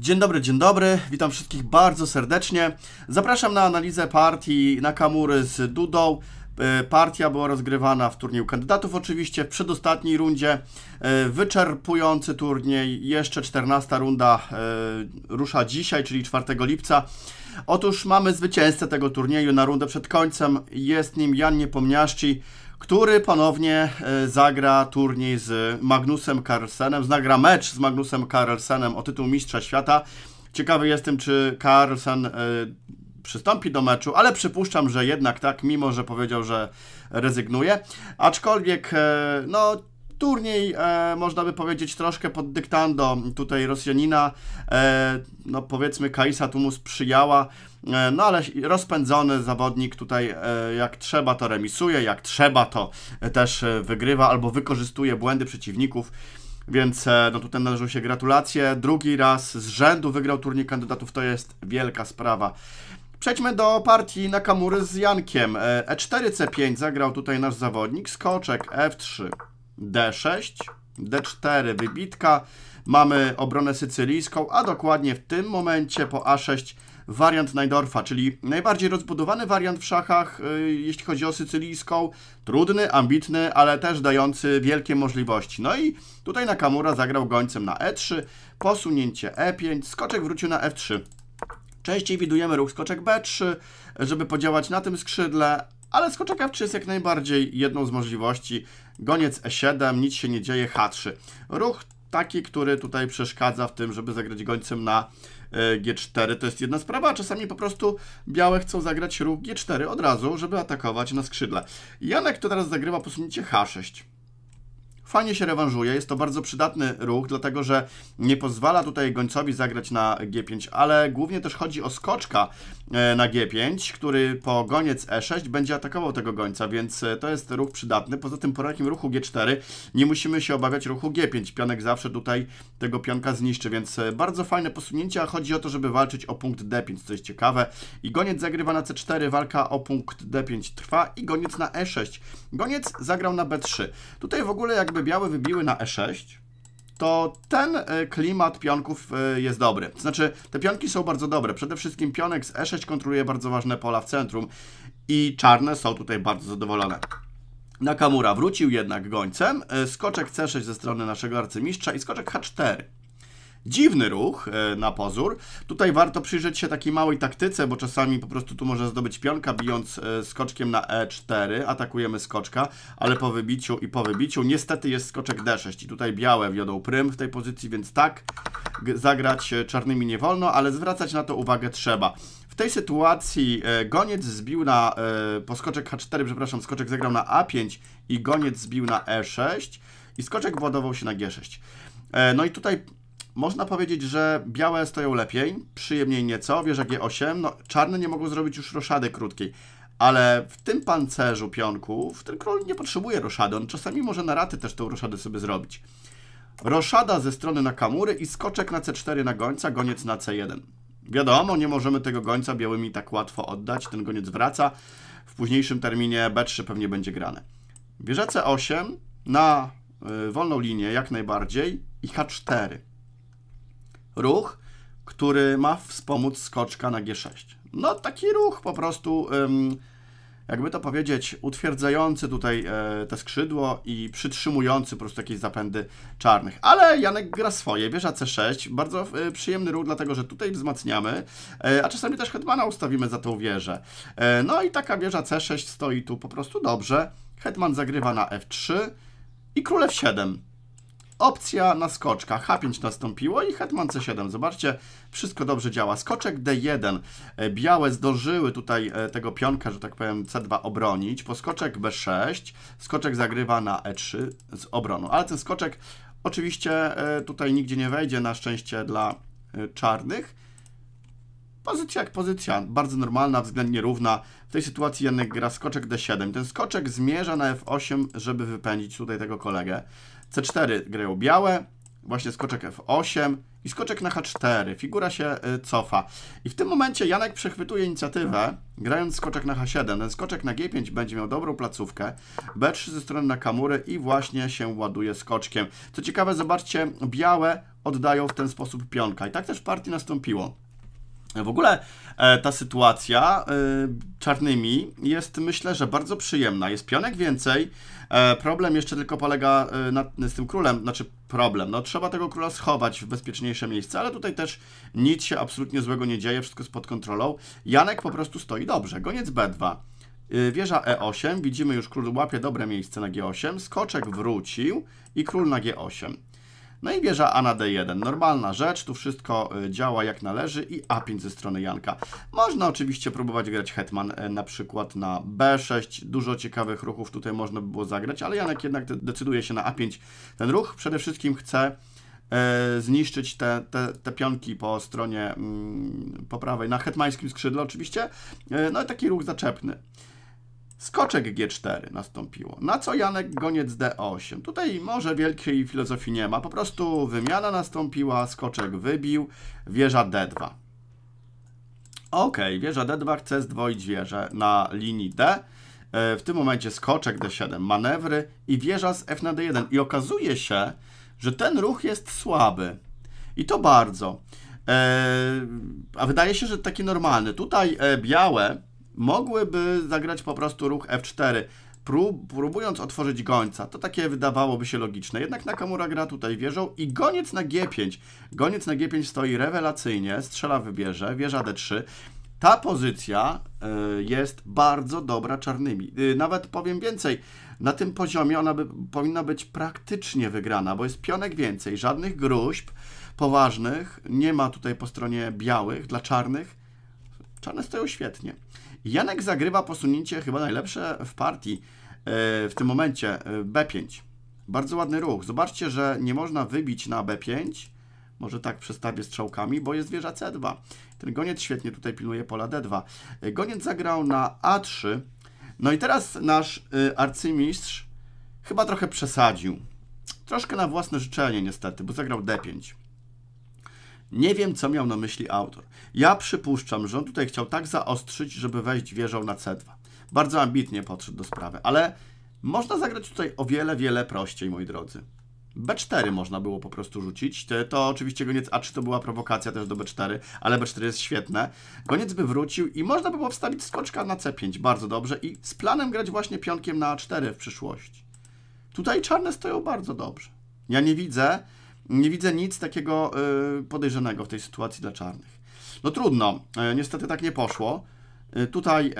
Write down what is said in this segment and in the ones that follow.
Dzień dobry, dzień dobry. Witam wszystkich bardzo serdecznie. Zapraszam na analizę partii Nakamury z Dudą. E, partia była rozgrywana w turnieju kandydatów oczywiście, w przedostatniej rundzie. E, wyczerpujący turniej, jeszcze 14 runda e, rusza dzisiaj, czyli 4 lipca. Otóż mamy zwycięzcę tego turnieju na rundę przed końcem. Jest nim Jan Niepomniaszczy który ponownie e, zagra turniej z Magnusem Carlsenem, zagra mecz z Magnusem Carlsenem o tytuł Mistrza Świata. Ciekawy jestem, czy Carlsen e, przystąpi do meczu, ale przypuszczam, że jednak tak, mimo że powiedział, że rezygnuje. Aczkolwiek, e, no, turniej, e, można by powiedzieć, troszkę pod dyktando tutaj Rosjanina. E, no powiedzmy, Kaisa tu mu sprzyjała, e, no ale rozpędzony zawodnik tutaj e, jak trzeba to remisuje, jak trzeba to też e, wygrywa albo wykorzystuje błędy przeciwników. Więc e, no tutaj należą się gratulacje. Drugi raz z rzędu wygrał turniej kandydatów, to jest wielka sprawa. Przejdźmy do partii Nakamury z Jankiem. E4, C5 zagrał tutaj nasz zawodnik, skoczek F3, D6, D4 wybitka, mamy obronę sycylijską, a dokładnie w tym momencie po A6 wariant Najdorfa, czyli najbardziej rozbudowany wariant w szachach, y, jeśli chodzi o sycylijską. Trudny, ambitny, ale też dający wielkie możliwości. No i tutaj Nakamura zagrał gońcem na E3, posunięcie E5, skoczek wrócił na F3. Częściej widujemy ruch skoczek B3, żeby podziałać na tym skrzydle, ale skoczek F3 jest jak najbardziej jedną z możliwości. Goniec E7, nic się nie dzieje, H3. Ruch taki, który tutaj przeszkadza w tym, żeby zagrać gońcem na e, G4. To jest jedna sprawa, czasami po prostu białe chcą zagrać ruch G4 od razu, żeby atakować na skrzydle. Janek to teraz zagrywa posunięcie H6. Fajnie się rewanżuje, jest to bardzo przydatny ruch, dlatego że nie pozwala tutaj gońcowi zagrać na G5, ale głównie też chodzi o skoczka e, na G5, który po goniec E6 będzie atakował tego gońca, więc e, to jest ruch przydatny. Poza tym po takim ruchu G4 nie musimy się obawiać ruchu G5. Pionek zawsze tutaj tego pionka zniszczy, więc e, bardzo fajne posunięcie, a Chodzi o to, żeby walczyć o punkt D5, co jest ciekawe. I goniec zagrywa na C4, walka o punkt D5 trwa i goniec na E6. Goniec zagrał na B3. Tutaj w ogóle jak jakby białe wybiły na e6, to ten e, klimat pionków e, jest dobry. Znaczy, te pionki są bardzo dobre. Przede wszystkim pionek z e6 kontroluje bardzo ważne pola w centrum i czarne są tutaj bardzo zadowolone. Nakamura wrócił jednak gońcem, e, skoczek c6 ze strony naszego arcymistrza i skoczek h4. Dziwny ruch e, na pozór. Tutaj warto przyjrzeć się takiej małej taktyce, bo czasami po prostu tu można zdobyć pionka, bijąc e, skoczkiem na E4. Atakujemy skoczka, ale po wybiciu i po wybiciu niestety jest skoczek D6 i tutaj białe wiodą prym w tej pozycji, więc tak, zagrać e, czarnymi nie wolno, ale zwracać na to uwagę trzeba. W tej sytuacji goniec zbił na, poskoczek H4, przepraszam, skoczek zagrał na A5 i goniec zbił na E6 i skoczek władował się na G6. No i tutaj można powiedzieć, że białe stoją lepiej, przyjemniej nieco, wieża G8, no czarne nie mogą zrobić już roszady krótkiej, ale w tym pancerzu pionków ten król nie potrzebuje roszady, on czasami może na raty też tą roszadę sobie zrobić. Roszada ze strony na kamury i skoczek na C4 na gońca, goniec na C1. Wiadomo, nie możemy tego gońca białymi tak łatwo oddać, ten goniec wraca. W późniejszym terminie B3 pewnie będzie grane. Wieża C8 na y, wolną linię jak najbardziej i H4 ruch, który ma wspomóc skoczka na G6. No taki ruch po prostu, jakby to powiedzieć, utwierdzający tutaj e, te skrzydło i przytrzymujący po prostu jakieś zapędy czarnych. Ale Janek gra swoje, bierze C6, bardzo e, przyjemny ruch, dlatego że tutaj wzmacniamy, e, a czasami też hetmana ustawimy za tą wieżę. No i taka wieża C6 stoi tu po prostu dobrze. Hetman zagrywa na F3 i f 7 opcja na skoczka. H5 nastąpiło i hetman C7. Zobaczcie, wszystko dobrze działa. Skoczek D1. E, białe zdążyły tutaj e, tego pionka, że tak powiem, C2 obronić. Po skoczek B6. Skoczek zagrywa na E3 z obroną. Ale ten skoczek oczywiście e, tutaj nigdzie nie wejdzie, na szczęście dla czarnych. Pozycja jak pozycja, bardzo normalna, względnie równa. W tej sytuacji jednak gra skoczek D7. Ten skoczek zmierza na F8, żeby wypędzić tutaj tego kolegę. C4 grają białe, właśnie skoczek F8 i skoczek na H4. Figura się y, cofa. I w tym momencie Janek przechwytuje inicjatywę, grając skoczek na H7. Ten skoczek na G5 będzie miał dobrą placówkę. B3 ze strony na kamury i właśnie się ładuje skoczkiem. Co ciekawe, zobaczcie, białe oddają w ten sposób pionka. I tak też w partii nastąpiło. W ogóle e, ta sytuacja e, czarnymi jest myślę, że bardzo przyjemna. Jest pionek więcej. E, problem jeszcze tylko polega na, z tym królem, znaczy problem. No trzeba tego króla schować w bezpieczniejsze miejsce, ale tutaj też nic się absolutnie złego nie dzieje, wszystko jest pod kontrolą. Janek po prostu stoi dobrze. Goniec B2. Wieża E8, widzimy już król łapie dobre miejsce na G8, skoczek wrócił i król na G8. No i wieża A na D1. Normalna rzecz, tu wszystko y, działa jak należy i A5 ze strony Janka. Można oczywiście próbować grać hetman e, na przykład na B6. Dużo ciekawych ruchów tutaj można by było zagrać, ale Janek jednak decyduje się na A5. Ten ruch przede wszystkim chce e, zniszczyć te, te, te pionki po stronie mm, po prawej, na hetmańskim skrzydle oczywiście. E, no i taki ruch zaczepny. Skoczek G4 nastąpiło. Na co Janek Goniec D8? Tutaj może wielkiej filozofii nie ma. Po prostu wymiana nastąpiła, skoczek wybił, wieża D2. Ok, wieża D2 chce zdwoić wieżę na linii D. E, w tym momencie skoczek D7, manewry i wieża z F na D1. I okazuje się, że ten ruch jest słaby. I to bardzo. E, a wydaje się, że taki normalny. Tutaj e, białe mogłyby zagrać po prostu ruch F4, próbując otworzyć gońca. To takie wydawałoby się logiczne. Jednak Nakamura gra tutaj wieżą i goniec na G5. Goniec na G5 stoi rewelacyjnie, strzela wybierze, wieża D3. Ta pozycja e, jest bardzo dobra czarnymi. E, nawet powiem więcej, na tym poziomie ona by, powinna być praktycznie wygrana, bo jest pionek więcej, żadnych gruźb poważnych, nie ma tutaj po stronie białych, dla czarnych. Czarne stoją świetnie. Janek zagrywa posunięcie chyba najlepsze w partii e, w tym momencie, e, B5. Bardzo ładny ruch. Zobaczcie, że nie można wybić na B5, może tak przestawię strzałkami, bo jest wieża C2. Ten goniec świetnie tutaj pilnuje pola D2. E, goniec zagrał na A3. No i teraz nasz arcymistrz chyba trochę przesadził. Troszkę na własne życzenie niestety, bo zagrał D5. Nie wiem, co miał na myśli autor. Ja przypuszczam, że on tutaj chciał tak zaostrzyć, żeby wejść wieżą na C2. Bardzo ambitnie podszedł do sprawy, ale można zagrać tutaj o wiele, wiele prościej, moi drodzy. B4 można było po prostu rzucić. To oczywiście goniec A3 to była prowokacja też do B4, ale B4 jest świetne. Goniec by wrócił i można by było wstawić skoczka na C5, bardzo dobrze. I z planem grać właśnie pionkiem na A4 w przyszłości. Tutaj czarne stoją bardzo dobrze. Ja nie widzę nie widzę nic takiego y, podejrzanego w tej sytuacji dla czarnych. No trudno, y, niestety tak nie poszło. Y, tutaj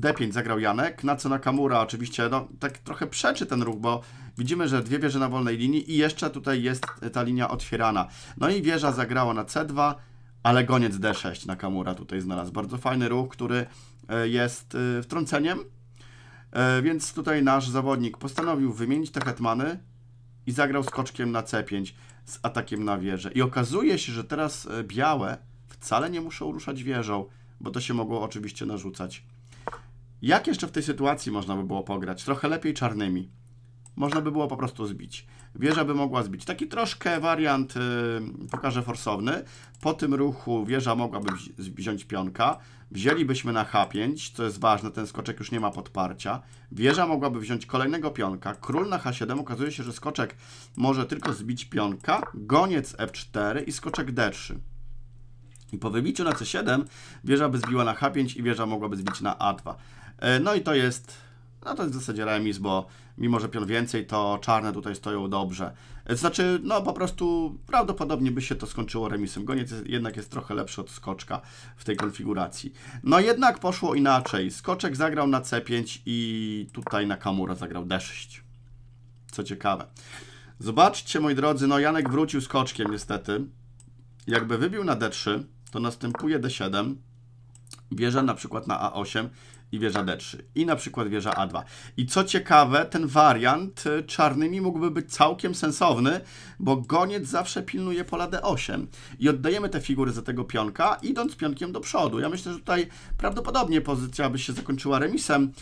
D5 zagrał Janek, na co Nakamura oczywiście, no tak trochę przeczy ten ruch, bo widzimy, że dwie wieże na wolnej linii i jeszcze tutaj jest ta linia otwierana. No i wieża zagrała na C2, ale goniec D6 Nakamura tutaj znalazł. Bardzo fajny ruch, który e, jest e, wtrąceniem, e, więc tutaj nasz zawodnik postanowił wymienić te hetmany, i zagrał skoczkiem na C5 z atakiem na wieżę. I okazuje się, że teraz e, białe wcale nie muszą ruszać wieżą, bo to się mogło oczywiście narzucać. Jak jeszcze w tej sytuacji można by było pograć? Trochę lepiej czarnymi można by było po prostu zbić. Wieża by mogła zbić. Taki troszkę wariant, y, pokażę forsowny. Po tym ruchu wieża mogłaby wziąć pionka. Wzięlibyśmy na H5, co jest ważne, ten skoczek już nie ma podparcia. Wieża mogłaby wziąć kolejnego pionka. Król na H7, okazuje się, że skoczek może tylko zbić pionka. Goniec F4 i skoczek D3. I po wybiciu na C7 wieża by zbiła na H5 i wieża mogłaby zbić na A2. E, no i to jest no to jest w zasadzie remis, bo mimo, że pion więcej, to czarne tutaj stoją dobrze. E, znaczy, no po prostu prawdopodobnie by się to skończyło remisem. Goniec jest, jednak jest trochę lepszy od skoczka w tej konfiguracji. No jednak poszło inaczej. Skoczek zagrał na C5 i tutaj na Kamura zagrał D6. Co ciekawe. Zobaczcie, moi drodzy, no Janek wrócił skoczkiem niestety. Jakby wybił na D3, to następuje D7. Wieża na przykład na A8 i wieża D3 i na przykład wieża A2. I co ciekawe, ten wariant y, czarnymi mógłby być całkiem sensowny, bo goniec zawsze pilnuje pola D8 i oddajemy te figury za tego pionka, idąc pionkiem do przodu. Ja myślę, że tutaj prawdopodobnie pozycja by się zakończyła remisem,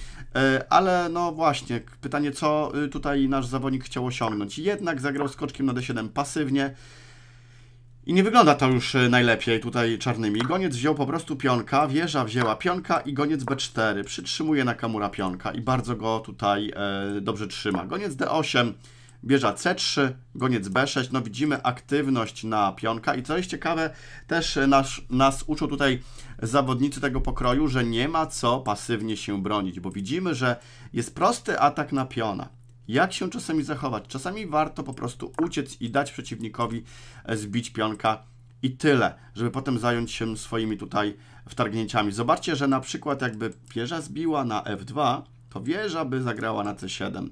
y, ale no właśnie, pytanie co y, tutaj nasz zawodnik chciał osiągnąć. Jednak zagrał skoczkiem na D7 pasywnie, i nie wygląda to już e, najlepiej tutaj czarnymi. Goniec wziął po prostu pionka, wieża wzięła pionka i goniec b4. Przytrzymuje na kamura pionka i bardzo go tutaj e, dobrze trzyma. Goniec d8, wieża c3, goniec b6. No widzimy aktywność na pionka i co jest ciekawe, też nas, nas uczą tutaj zawodnicy tego pokroju, że nie ma co pasywnie się bronić, bo widzimy, że jest prosty atak na piona jak się czasami zachować. Czasami warto po prostu uciec i dać przeciwnikowi e, zbić pionka i tyle, żeby potem zająć się swoimi tutaj wtargnięciami. Zobaczcie, że na przykład jakby pierza zbiła na f2, to wieża by zagrała na c7.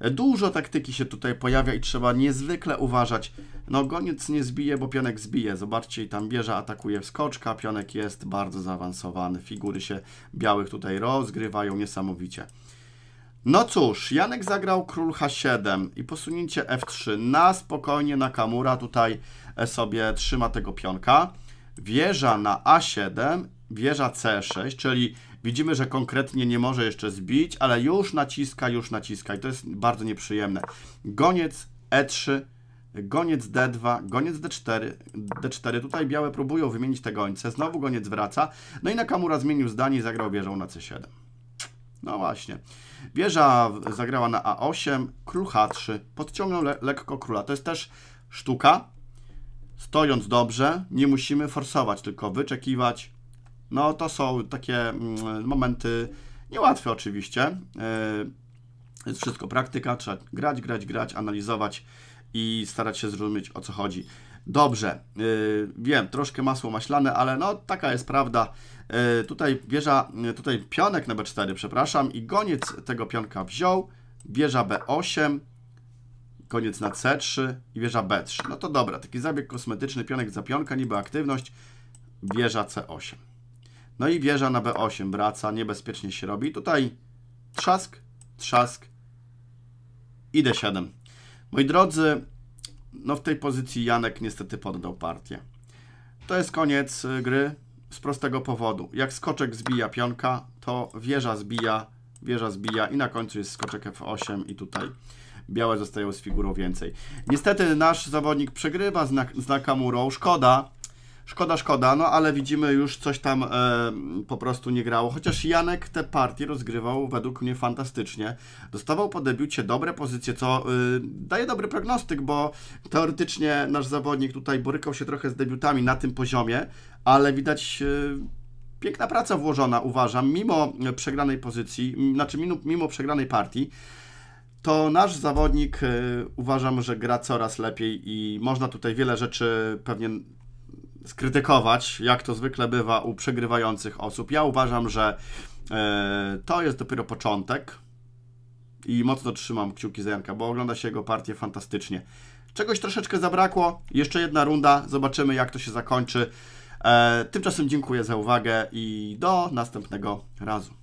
E, dużo taktyki się tutaj pojawia i trzeba niezwykle uważać. No goniec nie zbije, bo pionek zbije. Zobaczcie, tam wieża atakuje wskoczka, pionek jest bardzo zaawansowany. Figury się białych tutaj rozgrywają niesamowicie. No cóż, Janek zagrał król h7 i posunięcie f3 na spokojnie Nakamura tutaj e, sobie trzyma tego pionka. Wieża na a7, wieża c6, czyli widzimy, że konkretnie nie może jeszcze zbić, ale już naciska, już naciska i to jest bardzo nieprzyjemne. Goniec e3, goniec d2, goniec d4, d4. Tutaj białe próbują wymienić te gońce, znowu goniec wraca. No i Nakamura zmienił zdanie i zagrał wieżą na c7. No właśnie. Wieża zagrała na A8, król H3. Podciągnął le lekko króla. To jest też sztuka. Stojąc dobrze, nie musimy forsować, tylko wyczekiwać. No to są takie mm, momenty niełatwe oczywiście. Yy, jest wszystko praktyka, trzeba grać, grać, grać, analizować i starać się zrozumieć o co chodzi. Dobrze, y, wiem, troszkę masło maślane, ale no taka jest prawda. Y, tutaj wieża, y, tutaj pionek na B4, przepraszam, i goniec tego pionka wziął, wieża B8, koniec na C3 i wieża B3. No to dobra, taki zabieg kosmetyczny, pionek za pionka, niby aktywność, wieża C8. No i wieża na B8 wraca, niebezpiecznie się robi. Tutaj trzask, trzask i D7. Moi drodzy, no w tej pozycji Janek niestety poddał partię. To jest koniec y, gry z prostego powodu. Jak skoczek zbija pionka, to wieża zbija, wieża zbija i na końcu jest skoczek F8 i tutaj białe zostają z figurą więcej. Niestety nasz zawodnik przegrywa z, Nakamurą. Szkoda, Szkoda, szkoda, no ale widzimy już coś tam e, po prostu nie grało. Chociaż Janek te partie rozgrywał według mnie fantastycznie. Dostawał po debiucie dobre pozycje, co y, daje dobry prognostyk, bo teoretycznie nasz zawodnik tutaj borykał się trochę z debiutami na tym poziomie, ale widać y, piękna praca włożona, uważam, mimo przegranej pozycji, znaczy mimo, mimo przegranej partii to nasz zawodnik y, uważam, że gra coraz lepiej i można tutaj wiele rzeczy pewnie skrytykować, jak to zwykle bywa u przegrywających osób. Ja uważam, że e, to jest dopiero początek i mocno trzymam kciuki za Janka, bo ogląda się jego partię fantastycznie. Czegoś troszeczkę zabrakło, jeszcze jedna runda, zobaczymy jak to się zakończy. E, tymczasem dziękuję za uwagę i do następnego razu.